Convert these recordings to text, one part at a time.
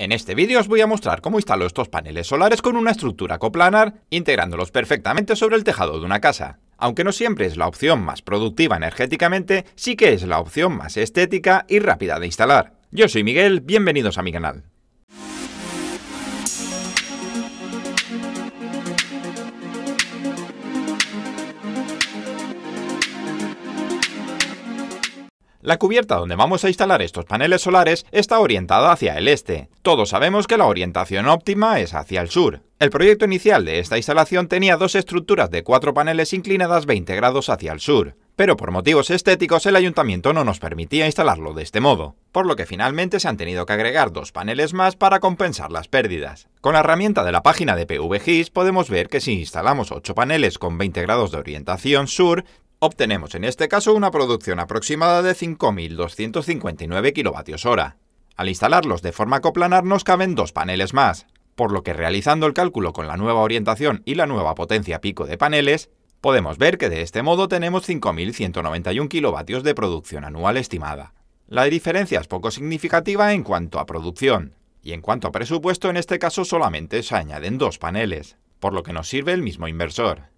En este vídeo os voy a mostrar cómo instalo estos paneles solares con una estructura coplanar, integrándolos perfectamente sobre el tejado de una casa. Aunque no siempre es la opción más productiva energéticamente, sí que es la opción más estética y rápida de instalar. Yo soy Miguel, bienvenidos a mi canal. La cubierta donde vamos a instalar estos paneles solares está orientada hacia el este. Todos sabemos que la orientación óptima es hacia el sur. El proyecto inicial de esta instalación tenía dos estructuras de cuatro paneles inclinadas 20 grados hacia el sur pero por motivos estéticos el ayuntamiento no nos permitía instalarlo de este modo, por lo que finalmente se han tenido que agregar dos paneles más para compensar las pérdidas. Con la herramienta de la página de PVGIS podemos ver que si instalamos 8 paneles con 20 grados de orientación sur, obtenemos en este caso una producción aproximada de 5.259 kWh. Al instalarlos de forma coplanar nos caben dos paneles más, por lo que realizando el cálculo con la nueva orientación y la nueva potencia pico de paneles, podemos ver que de este modo tenemos 5.191 kW de producción anual estimada. La diferencia es poco significativa en cuanto a producción, y en cuanto a presupuesto en este caso solamente se añaden dos paneles, por lo que nos sirve el mismo inversor.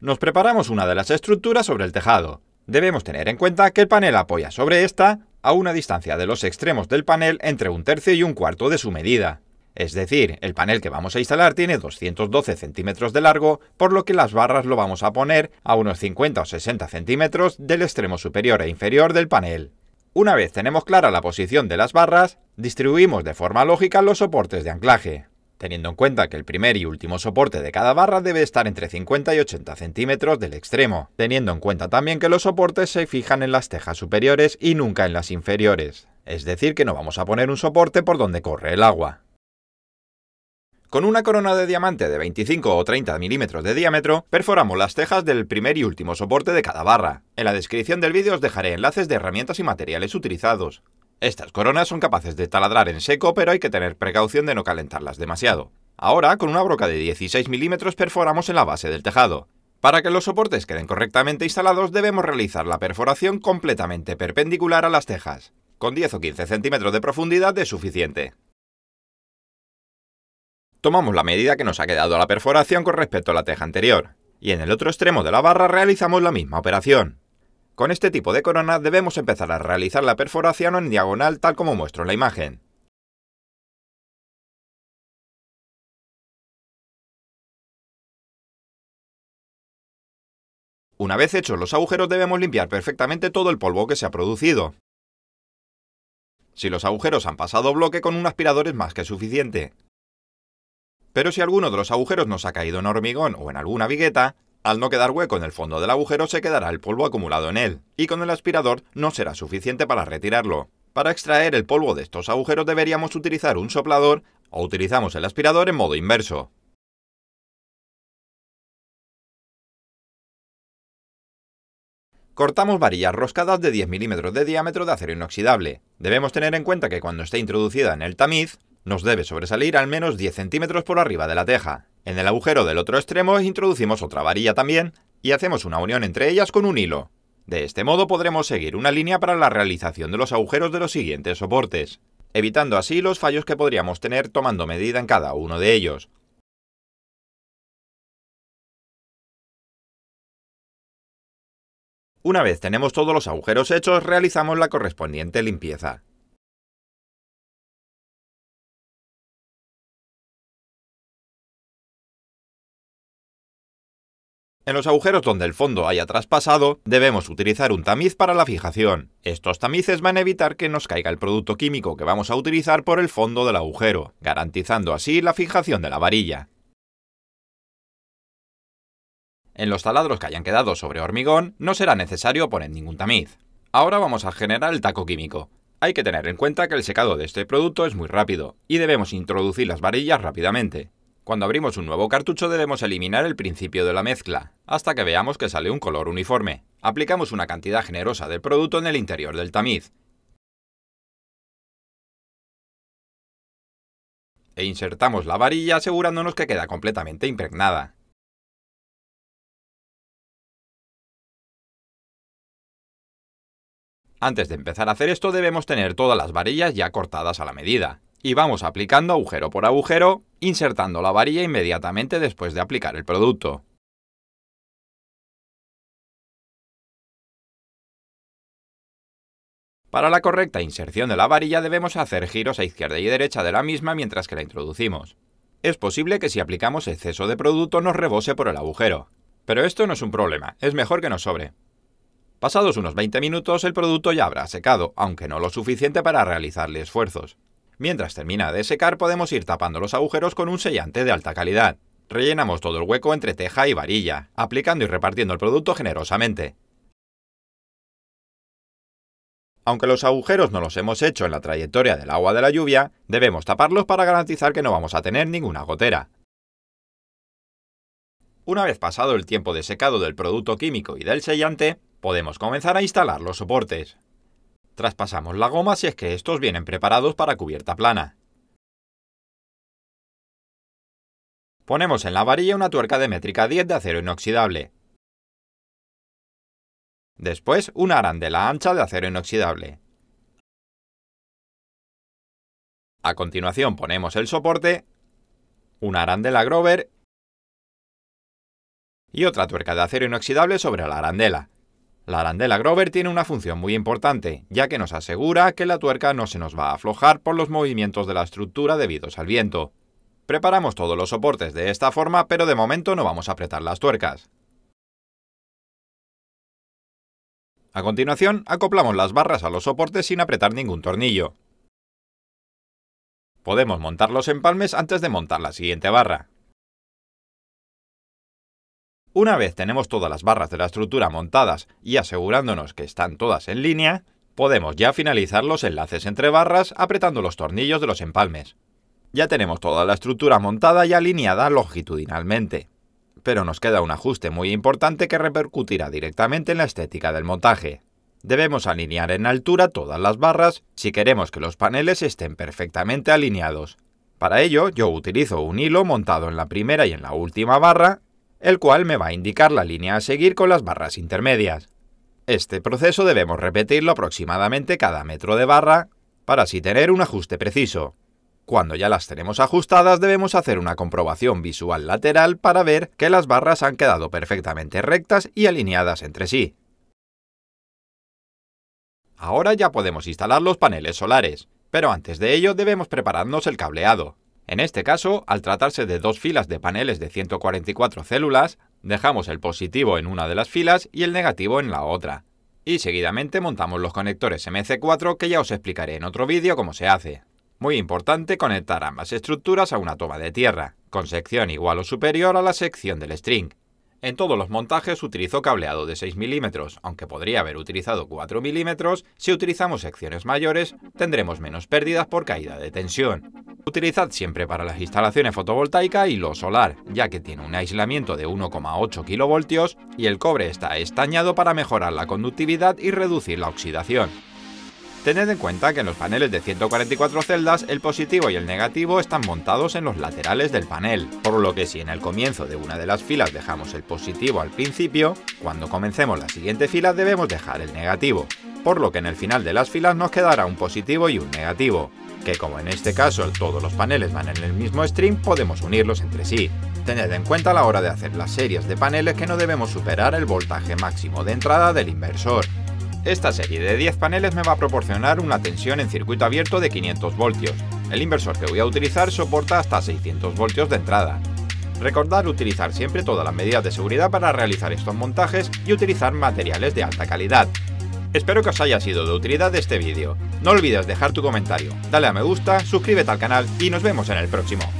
Nos preparamos una de las estructuras sobre el tejado. Debemos tener en cuenta que el panel apoya sobre esta a una distancia de los extremos del panel entre un tercio y un cuarto de su medida. Es decir, el panel que vamos a instalar tiene 212 centímetros de largo, por lo que las barras lo vamos a poner a unos 50 o 60 centímetros del extremo superior e inferior del panel. Una vez tenemos clara la posición de las barras, distribuimos de forma lógica los soportes de anclaje teniendo en cuenta que el primer y último soporte de cada barra debe estar entre 50 y 80 centímetros del extremo, teniendo en cuenta también que los soportes se fijan en las tejas superiores y nunca en las inferiores, es decir que no vamos a poner un soporte por donde corre el agua. Con una corona de diamante de 25 o 30 milímetros de diámetro, perforamos las tejas del primer y último soporte de cada barra. En la descripción del vídeo os dejaré enlaces de herramientas y materiales utilizados. Estas coronas son capaces de taladrar en seco, pero hay que tener precaución de no calentarlas demasiado. Ahora, con una broca de 16 milímetros perforamos en la base del tejado. Para que los soportes queden correctamente instalados debemos realizar la perforación completamente perpendicular a las tejas. Con 10 o 15 centímetros de profundidad es suficiente. Tomamos la medida que nos ha quedado la perforación con respecto a la teja anterior, y en el otro extremo de la barra realizamos la misma operación. Con este tipo de corona debemos empezar a realizar la perforación en diagonal tal como muestro en la imagen. Una vez hechos los agujeros debemos limpiar perfectamente todo el polvo que se ha producido. Si los agujeros han pasado bloque con un aspirador es más que suficiente. Pero si alguno de los agujeros nos ha caído en hormigón o en alguna vigueta, al no quedar hueco en el fondo del agujero se quedará el polvo acumulado en él, y con el aspirador no será suficiente para retirarlo. Para extraer el polvo de estos agujeros deberíamos utilizar un soplador o utilizamos el aspirador en modo inverso. Cortamos varillas roscadas de 10 milímetros de diámetro de acero inoxidable. Debemos tener en cuenta que cuando esté introducida en el tamiz, nos debe sobresalir al menos 10 centímetros por arriba de la teja, en el agujero del otro extremo introducimos otra varilla también y hacemos una unión entre ellas con un hilo. De este modo podremos seguir una línea para la realización de los agujeros de los siguientes soportes, evitando así los fallos que podríamos tener tomando medida en cada uno de ellos. Una vez tenemos todos los agujeros hechos, realizamos la correspondiente limpieza. En los agujeros donde el fondo haya traspasado, debemos utilizar un tamiz para la fijación. Estos tamices van a evitar que nos caiga el producto químico que vamos a utilizar por el fondo del agujero, garantizando así la fijación de la varilla. En los taladros que hayan quedado sobre hormigón, no será necesario poner ningún tamiz. Ahora vamos a generar el taco químico. Hay que tener en cuenta que el secado de este producto es muy rápido, y debemos introducir las varillas rápidamente. Cuando abrimos un nuevo cartucho debemos eliminar el principio de la mezcla, hasta que veamos que sale un color uniforme. Aplicamos una cantidad generosa del producto en el interior del tamiz. E insertamos la varilla asegurándonos que queda completamente impregnada. Antes de empezar a hacer esto debemos tener todas las varillas ya cortadas a la medida y vamos aplicando agujero por agujero, insertando la varilla inmediatamente después de aplicar el producto. Para la correcta inserción de la varilla debemos hacer giros a izquierda y derecha de la misma mientras que la introducimos. Es posible que si aplicamos exceso de producto nos rebose por el agujero, pero esto no es un problema, es mejor que nos sobre. Pasados unos 20 minutos el producto ya habrá secado, aunque no lo suficiente para realizarle esfuerzos. Mientras termina de secar podemos ir tapando los agujeros con un sellante de alta calidad. Rellenamos todo el hueco entre teja y varilla, aplicando y repartiendo el producto generosamente. Aunque los agujeros no los hemos hecho en la trayectoria del agua de la lluvia, debemos taparlos para garantizar que no vamos a tener ninguna gotera. Una vez pasado el tiempo de secado del producto químico y del sellante, podemos comenzar a instalar los soportes. Traspasamos la goma si es que estos vienen preparados para cubierta plana. Ponemos en la varilla una tuerca de métrica 10 de acero inoxidable. Después, una arandela ancha de acero inoxidable. A continuación ponemos el soporte, una arandela grover y otra tuerca de acero inoxidable sobre la arandela. La arandela Grover tiene una función muy importante, ya que nos asegura que la tuerca no se nos va a aflojar por los movimientos de la estructura debidos al viento. Preparamos todos los soportes de esta forma, pero de momento no vamos a apretar las tuercas. A continuación, acoplamos las barras a los soportes sin apretar ningún tornillo. Podemos montar los empalmes antes de montar la siguiente barra. Una vez tenemos todas las barras de la estructura montadas y asegurándonos que están todas en línea, podemos ya finalizar los enlaces entre barras apretando los tornillos de los empalmes. Ya tenemos toda la estructura montada y alineada longitudinalmente. Pero nos queda un ajuste muy importante que repercutirá directamente en la estética del montaje. Debemos alinear en altura todas las barras si queremos que los paneles estén perfectamente alineados. Para ello, yo utilizo un hilo montado en la primera y en la última barra el cual me va a indicar la línea a seguir con las barras intermedias. Este proceso debemos repetirlo aproximadamente cada metro de barra para así tener un ajuste preciso. Cuando ya las tenemos ajustadas debemos hacer una comprobación visual lateral para ver que las barras han quedado perfectamente rectas y alineadas entre sí. Ahora ya podemos instalar los paneles solares, pero antes de ello debemos prepararnos el cableado. En este caso, al tratarse de dos filas de paneles de 144 células, dejamos el positivo en una de las filas y el negativo en la otra. Y seguidamente montamos los conectores MC4 que ya os explicaré en otro vídeo cómo se hace. Muy importante conectar ambas estructuras a una toma de tierra, con sección igual o superior a la sección del string. En todos los montajes utilizo cableado de 6 milímetros, aunque podría haber utilizado 4 milímetros, si utilizamos secciones mayores tendremos menos pérdidas por caída de tensión. Utilizad siempre para las instalaciones fotovoltaicas lo solar, ya que tiene un aislamiento de 1,8 kV y el cobre está estañado para mejorar la conductividad y reducir la oxidación. Tened en cuenta que en los paneles de 144 celdas el positivo y el negativo están montados en los laterales del panel, por lo que si en el comienzo de una de las filas dejamos el positivo al principio, cuando comencemos la siguiente fila debemos dejar el negativo, por lo que en el final de las filas nos quedará un positivo y un negativo que como en este caso todos los paneles van en el mismo stream, podemos unirlos entre sí. Tened en cuenta a la hora de hacer las series de paneles que no debemos superar el voltaje máximo de entrada del inversor. Esta serie de 10 paneles me va a proporcionar una tensión en circuito abierto de 500 voltios. El inversor que voy a utilizar soporta hasta 600 voltios de entrada. Recordar utilizar siempre todas las medidas de seguridad para realizar estos montajes y utilizar materiales de alta calidad, Espero que os haya sido de utilidad este vídeo. No olvides dejar tu comentario, dale a me gusta, suscríbete al canal y nos vemos en el próximo.